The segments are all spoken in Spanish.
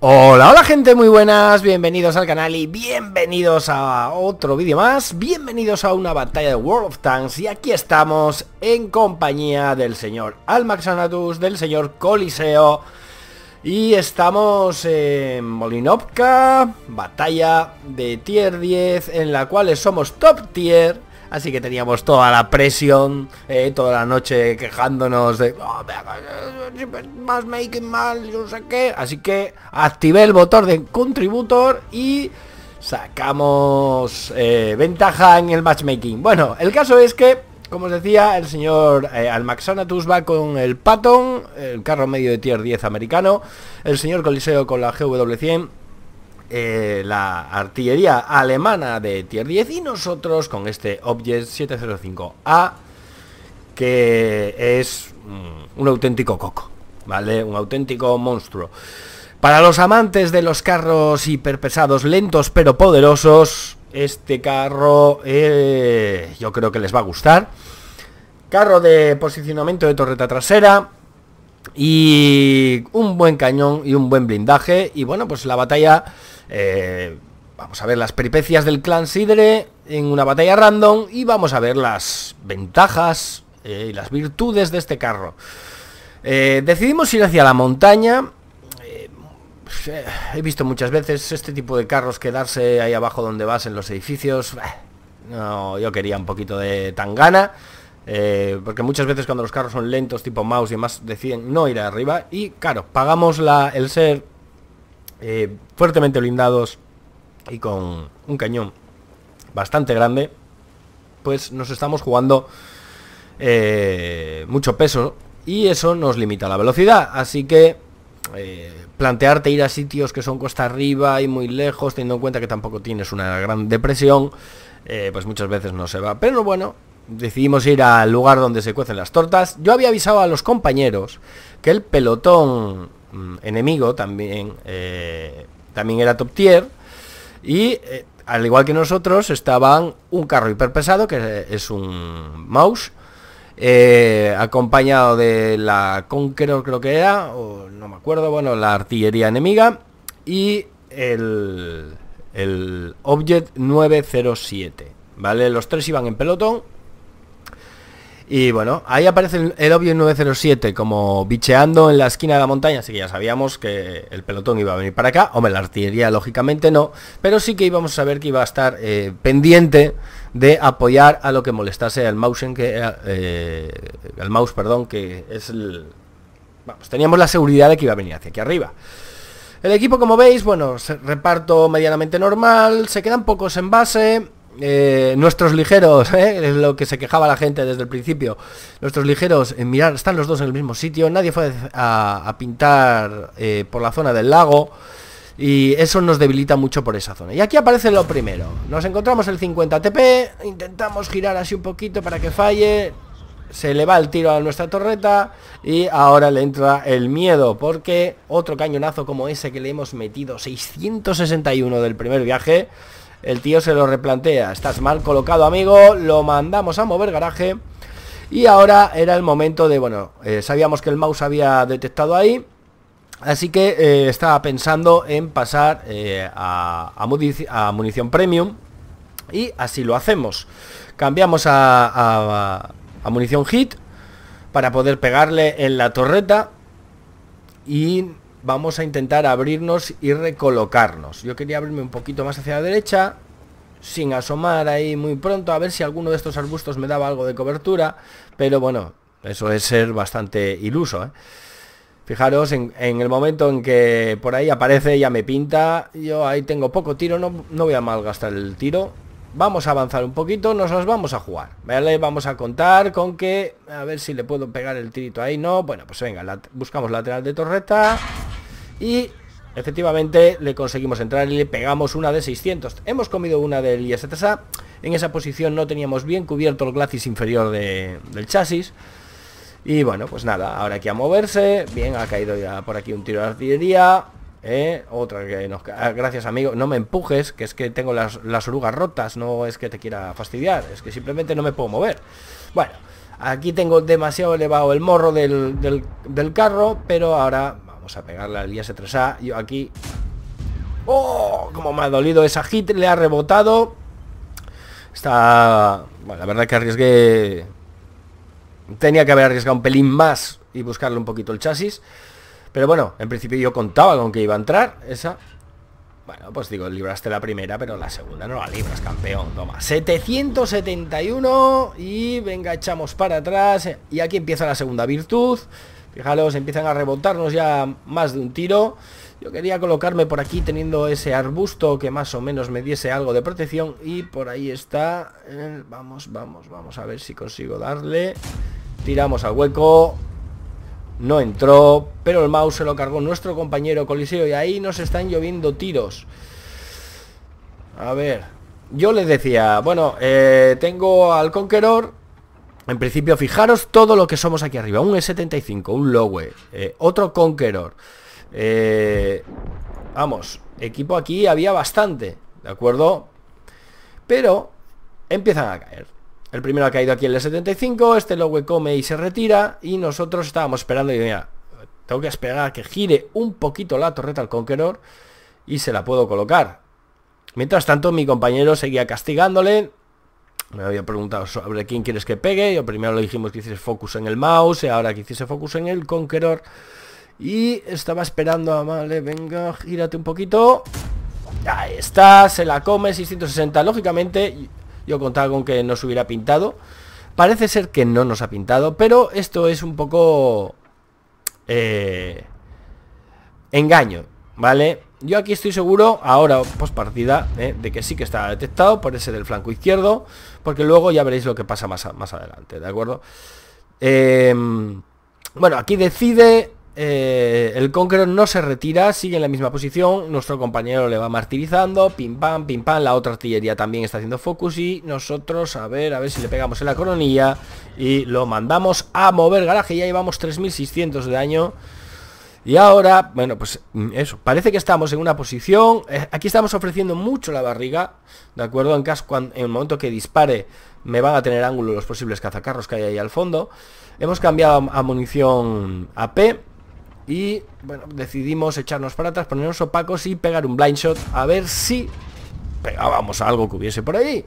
Hola, hola gente, muy buenas, bienvenidos al canal y bienvenidos a otro vídeo más, bienvenidos a una batalla de World of Tanks y aquí estamos en compañía del señor Almaxanatus, del señor Coliseo y estamos en Molinovka, batalla de tier 10 en la cual somos top tier Así que teníamos toda la presión, eh, toda la noche quejándonos de más making mal, no sé qué. Así que activé el botón de contributor y sacamos eh, ventaja en el matchmaking. Bueno, el caso es que, como os decía, el señor eh, Almaxonatus tus va con el Patton, el carro medio de tier 10 americano, el señor Coliseo con la GW100 eh, la artillería alemana de Tier 10 y nosotros con este Object 705A, que es mm, un auténtico coco, ¿vale? Un auténtico monstruo. Para los amantes de los carros hiperpesados, lentos pero poderosos, este carro eh, yo creo que les va a gustar. Carro de posicionamiento de torreta trasera, y un buen cañón y un buen blindaje y bueno pues la batalla eh, vamos a ver las peripecias del clan Sidre en una batalla random y vamos a ver las ventajas eh, y las virtudes de este carro. Eh, decidimos ir hacia la montaña. he visto muchas veces este tipo de carros quedarse ahí abajo donde vas en los edificios. No, yo quería un poquito de tangana. porque muchas veces cuando los carros son lentos, tipo mouse y demás, deciden no ir arriba. Y claro, pagamos la, el ser eh, fuertemente blindados y con un cañón bastante grande, pues nos estamos jugando eh, mucho peso y eso nos limita la velocidad. Así que eh, plantearte ir a sitios que son costa arriba y muy lejos, teniendo en cuenta que tampoco tienes una gran depresión, pues muchas veces no se va. Pero bueno, decidimos ir al lugar donde se cuecen las tortas. Yo había avisado a los compañeros que el pelotón Mm, enemigo también, eh, también era top tier. Y eh, al igual que nosotros, estaban un carro hiperpesado, que es un mouse, eh, acompañado de la Conqueror, creo que era, o no me acuerdo, bueno, la artillería enemiga, y el, el Object 907. ¿Vale? Los tres iban en pelotón y bueno, ahí aparece el, obvio 907 como bicheando en la esquina de la montaña, así que ya sabíamos que el pelotón iba a venir para acá. Hombre, la artillería lógicamente no, pero sí que íbamos a saber que iba a estar eh, pendiente de apoyar a lo que molestase al mouse, que, eh, mouse perdón, que es el... teníamos la seguridad de que iba a venir hacia aquí arriba. El equipo, como veis, bueno, reparto medianamente normal, se quedan pocos en base, eh, nuestros ligeros, eh, es lo que se quejaba la gente desde el principio. Nuestros ligeros, en mirar, están los dos en el mismo sitio. Nadie fue a, a pintar eh, por la zona del lago. Y eso nos debilita mucho por esa zona. Y aquí aparece lo primero. Nos encontramos el 50 TP. Intentamos girar así un poquito para que falle. Se le va el tiro a nuestra torreta. Y ahora le entra el miedo. Porque otro cañonazo como ese que le hemos metido. 661 del primer viaje el tío se lo replantea. Estás mal colocado, amigo. Lo mandamos a mover garaje. Y ahora era el momento de, bueno, eh, sabíamos que el mouse había detectado ahí. Así que eh, estaba pensando en pasar eh, a, munición premium. Y así lo hacemos. Cambiamos a, a munición hit para poder pegarle en la torreta. Y vamos a intentar abrirnos y recolocarnos. Yo quería abrirme un poquito más hacia la derecha, sin asomar ahí muy pronto, a ver si alguno de estos arbustos me daba algo de cobertura, pero bueno, eso es ser bastante iluso, ¿eh? Fijaros, en, el momento en que por ahí aparece, ya me pinta, yo ahí tengo poco tiro, no, voy a malgastar el tiro. Vamos a avanzar un poquito, nos las vamos a jugar, ¿vale? Vamos a contar con que, a ver si le puedo pegar el tirito ahí, ¿no? Bueno, pues venga, buscamos lateral de torreta, y efectivamente le conseguimos entrar y le pegamos una de 600. Hemos comido una del ISTSA, en esa posición no teníamos bien cubierto el glacis inferior del chasis. Y bueno, pues nada, ahora aquí a moverse, bien, ha caído ya por aquí un tiro de artillería, ¿eh? Otra que nos... Ah, gracias, amigo. No me empujes, que es que tengo las, las, orugas rotas. No es que te quiera fastidiar. Es que simplemente no me puedo mover. Bueno, aquí tengo demasiado elevado el morro del carro, pero ahora Vamos a pegarle al IS-3A. Yo aquí... ¡Oh! Como me ha dolido esa hit. Le ha rebotado. Está... Bueno, la verdad que arriesgué... Tenía que haber arriesgado un pelín más y buscarle un poquito el chasis. Pero bueno, en principio yo contaba con que iba a entrar esa. Bueno, pues digo, libraste la primera, pero la segunda no la libras, campeón. Toma, 771 y venga, echamos para atrás. Y aquí empieza la segunda virtud. Fijaros, empiezan a rebotarnos ya más de un tiro. Yo quería colocarme por aquí teniendo ese arbusto que más o menos me diese algo de protección. Y por ahí está. vamos, vamos, vamos a ver si consigo darle. Tiramos al hueco. No entró, pero el mouse se lo cargó nuestro compañero Coliseo y ahí nos están lloviendo tiros. A ver, yo les decía, bueno, eh, tengo al Conqueror en principio, fijaros todo lo que somos aquí arriba. Un E75, un Lowe, eh, otro Conqueror. Eh, vamos, equipo aquí había bastante, ¿de acuerdo? Pero empiezan a caer. El primero ha caído aquí el el 75, este Lowe come y se retira, y nosotros estábamos esperando y tengo que esperar a que gire un poquito la torreta al Conqueror y se la puedo colocar. Mientras tanto, mi compañero seguía castigándole, me había preguntado sobre quién quieres que pegue. Yo primero le dijimos que hiciese focus en el mouse y ahora que hiciese focus en el Conqueror. Y estaba esperando a... Vale, venga, gírate un poquito. Ahí está, se la come, 660. Lógicamente, yo contaba con que no se hubiera pintado. Parece ser que no nos ha pintado, pero esto es un poco... Eh, engaño, ¿vale? Yo aquí estoy seguro, ahora post partida, eh, de que sí que está detectado por ese del flanco izquierdo, porque luego ya veréis lo que pasa más, adelante, ¿de acuerdo? Em, bueno, aquí decide, eh, el Conqueror no se retira, sigue en la misma posición, nuestro compañero le va martirizando, pim pam, pim pam, la otra artillería también está haciendo focus y nosotros, a ver, a ver si le pegamos en la coronilla y lo mandamos a mover garaje, ya llevamos 3600 de daño. Y ahora, bueno, pues mm, eso, parece que estamos en una posición, eh, aquí estamos ofreciendo mucho la barriga, ¿de acuerdo? En caso, en el momento que dispare, me van a tener ángulo los posibles cazacarros que hay ahí al fondo. Hemos cambiado a, munición AP y, bueno, decidimos echarnos para atrás, ponernos opacos y pegar un blind shot a ver si pegábamos algo que hubiese por ahí.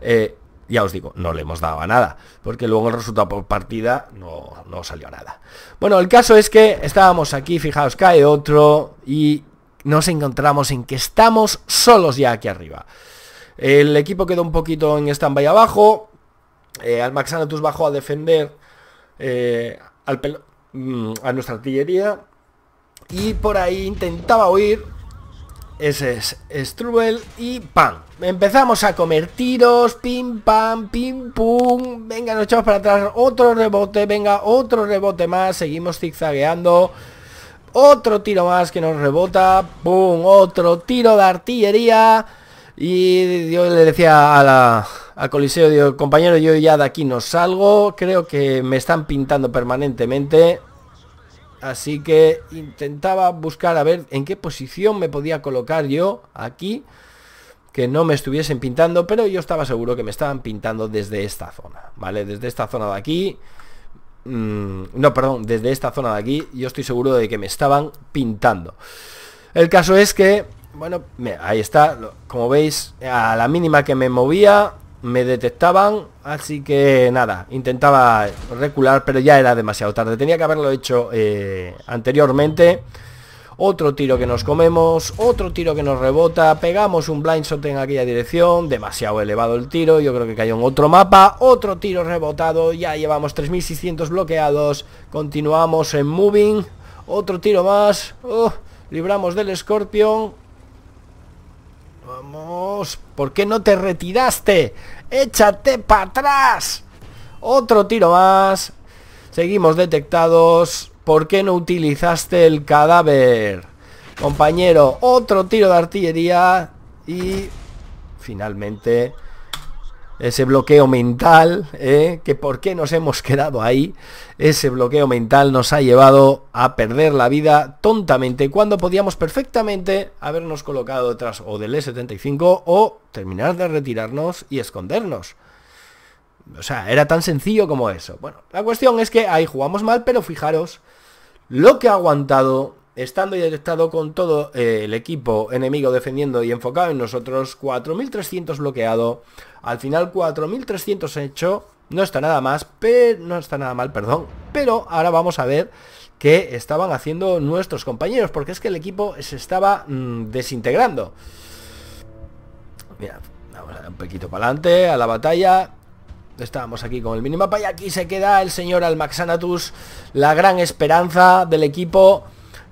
Eh, ya os digo, no le hemos dado a nada, porque luego el resultado por partida no, salió nada. Bueno, el caso es que estábamos aquí, fijaos, cae otro y nos encontramos en que estamos solos ya aquí arriba. El equipo quedó un poquito en stand-by abajo, eh, al Maxanatus bajó a defender eh, mm, a nuestra artillería y por ahí intentaba huir, ese es Strubel y ¡pam! Empezamos a comer tiros, pim, pam, pim, pum. Venga, nos echamos para atrás. Otro rebote, venga, otro rebote más. Seguimos zigzagueando. Otro tiro más que nos rebota. ¡Pum! Otro tiro de artillería. Y yo le decía a la, al Coliseo, compañero, yo ya de aquí no salgo. Creo que me están pintando permanentemente. Así que intentaba buscar a ver en qué posición me podía colocar yo aquí que no me estuviesen pintando, pero yo estaba seguro que me estaban pintando desde esta zona, ¿vale? Desde esta zona de aquí, mm, no, perdón, desde esta zona de aquí, yo estoy seguro de que me estaban pintando. El caso es que, bueno, ahí está, como veis, a la mínima que me movía, me detectaban, así que nada, intentaba recular, pero ya era demasiado tarde. Tenía que haberlo hecho eh, anteriormente. Otro tiro que nos comemos, otro tiro que nos rebota, pegamos un blind shot en aquella dirección, demasiado elevado el tiro, yo creo que cayó en otro mapa, otro tiro rebotado, ya llevamos 3600 bloqueados, continuamos en moving, otro tiro más, oh, libramos del Scorpion, Vamos, ¿por qué no te retiraste? ¡Échate para atrás! Otro tiro más. Seguimos detectados. ¿Por qué no utilizaste el cadáver? Compañero, otro tiro de artillería. Y finalmente ese bloqueo mental, ¿eh? que por qué nos hemos quedado ahí, ese bloqueo mental nos ha llevado a perder la vida tontamente cuando podíamos perfectamente habernos colocado detrás o del E75 o terminar de retirarnos y escondernos. O sea, era tan sencillo como eso. Bueno, la cuestión es que ahí jugamos mal, pero fijaros lo que ha aguantado estando y detectado con todo eh, el equipo enemigo defendiendo y enfocado en nosotros, 4.300 bloqueado, al final 4.300 hecho, no está nada más, pero no está nada mal, perdón, pero ahora vamos a ver qué estaban haciendo nuestros compañeros, porque es que el equipo se estaba mm, desintegrando. Mira, vamos a dar un poquito para adelante, a la batalla, estábamos aquí con el minimapa y aquí se queda el señor Almaxanatus, la gran esperanza del equipo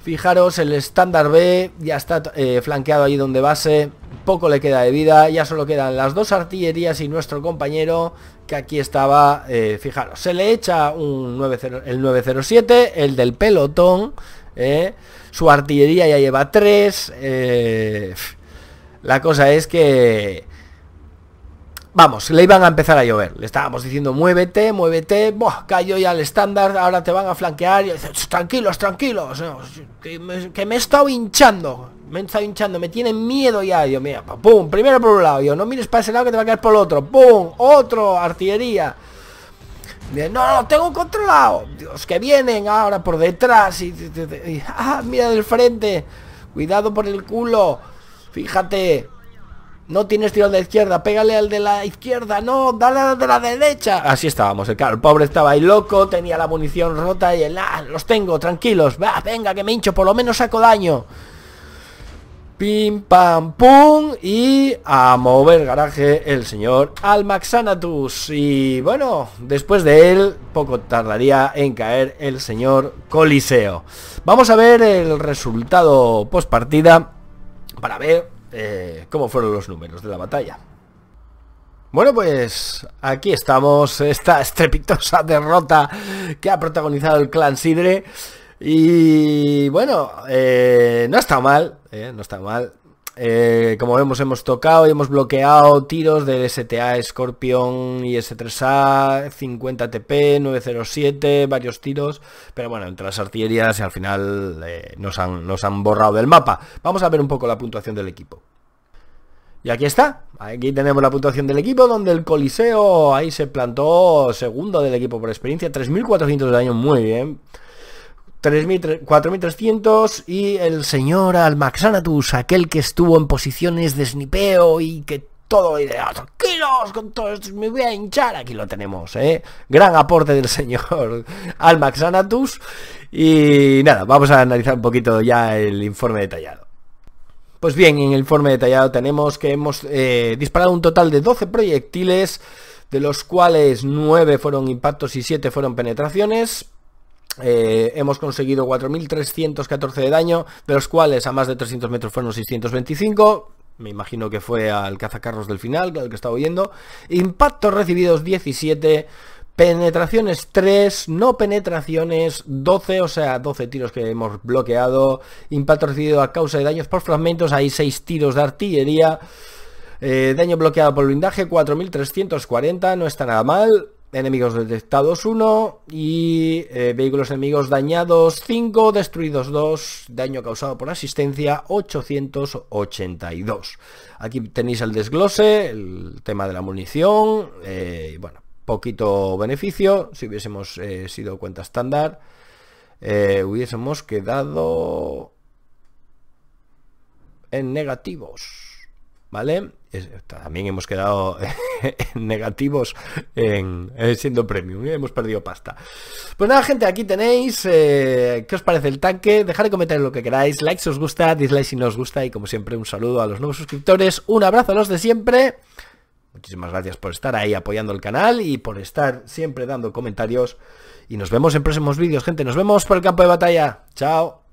Fijaros, el estándar B ya está eh, flanqueado ahí donde base. Poco le queda de vida. Ya solo quedan las dos artillerías y nuestro compañero que aquí estaba. Eh, fijaros, se le echa un el 907, el del pelotón. Eh, su artillería ya lleva 3. la cosa es que Vamos, le iban a empezar a llover. Le estábamos diciendo, muévete, muévete. Buah, cayó ya el estándar, ahora te van a flanquear. Y dice, tranquilos, tranquilos. Que me, he estado hinchando. Me he estado hinchando, me tienen miedo ya. yo, mira, pum, primero por un lado. yo, no mires para ese lado que te va a caer por el otro. Pum, otro, artillería. no, lo tengo controlado. Dios, que vienen ahora por detrás. ah, mira del frente. Cuidado por el culo. Fíjate. No tienes tiro de izquierda, pégale al de la izquierda, no, dale al de la derecha. Así estábamos, el, el pobre estaba ahí loco, tenía la munición rota y el, ah, los tengo, tranquilos, va, venga, que me hincho, por lo menos saco daño. Pim, pam, pum Y a mover garaje el señor Almaxanatus Y bueno, después de él poco tardaría en caer el señor Coliseo Vamos a ver el resultado post partida Para ver eh, cómo fueron los números de la batalla. Bueno, pues aquí estamos, esta estrepitosa derrota que ha protagonizado el clan Sidre. Y bueno, eh, no está mal, eh, no está mal. Eh, como vemos, hemos tocado y hemos bloqueado tiros del STA Scorpion y S3A, 50TP, 907, varios tiros. Pero bueno, entre las artillerías y al final eh, nos, han, nos han borrado del mapa. Vamos a ver un poco la puntuación del equipo. Y aquí está, aquí tenemos la puntuación del equipo donde el Coliseo ahí se plantó segundo del equipo por experiencia, 3.400 de daño, muy bien. 4.300 y el señor Almaxanatus, aquel que estuvo en posiciones de snipeo y que todo y ah, tranquilos con todo me voy a hinchar. Aquí lo tenemos, ¿eh? Gran aporte del señor Almaxanatus Y nada, vamos a analizar un poquito ya el informe detallado. Pues bien, en el informe detallado tenemos que hemos eh, disparado un total de 12 proyectiles, de los cuales 9 fueron impactos y 7 fueron penetraciones. Eh, hemos conseguido 4.314 de daño, de los cuales a más de 300 metros fueron 625. Me imagino que fue al cazacarros del final, El que estaba oyendo. Impactos recibidos 17. Penetraciones 3, no penetraciones 12, o sea, 12 tiros que hemos bloqueado. Impacto recibido a causa de daños por fragmentos, hay 6 tiros de artillería. Eh, daño bloqueado por blindaje 4.340, no está nada mal enemigos detectados 1 y eh, vehículos enemigos dañados 5, destruidos 2, daño causado por asistencia 882. Aquí tenéis el desglose, el tema de la munición, eh, bueno, poquito beneficio, si hubiésemos eh, sido cuenta estándar, hubiésemos quedado en negativos. ¿vale? También hemos quedado negativos eh, siendo premium, hemos perdido pasta. Pues nada, gente, aquí tenéis eh, qué os parece el tanque. Dejad de comentar lo que queráis, like si os gusta, dislike si no os gusta y como siempre un saludo a los nuevos suscriptores, un abrazo a los de siempre. Muchísimas gracias por estar ahí apoyando el canal y por estar siempre dando comentarios. Y nos vemos en próximos vídeos, gente. Nos vemos por el campo de batalla. Chao.